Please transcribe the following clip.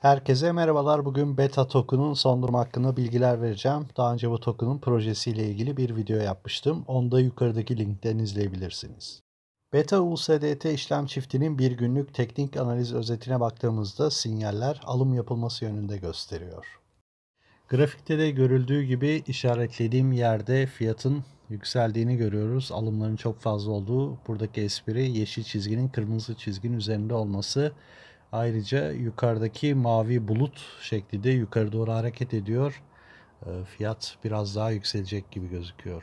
Herkese merhabalar. Bugün beta token'un son durum hakkında bilgiler vereceğim. Daha önce bu token'un projesiyle ilgili bir video yapmıştım. Onu da yukarıdaki linkten izleyebilirsiniz. Beta USDT işlem çiftinin bir günlük teknik analiz özetine baktığımızda sinyaller alım yapılması yönünde gösteriyor. Grafikte de görüldüğü gibi işaretlediğim yerde fiyatın yükseldiğini görüyoruz. Alımların çok fazla olduğu buradaki espri yeşil çizginin kırmızı çizginin üzerinde olması Ayrıca yukarıdaki mavi bulut şeklinde yukarı doğru hareket ediyor. Ee, fiyat biraz daha yükselecek gibi gözüküyor.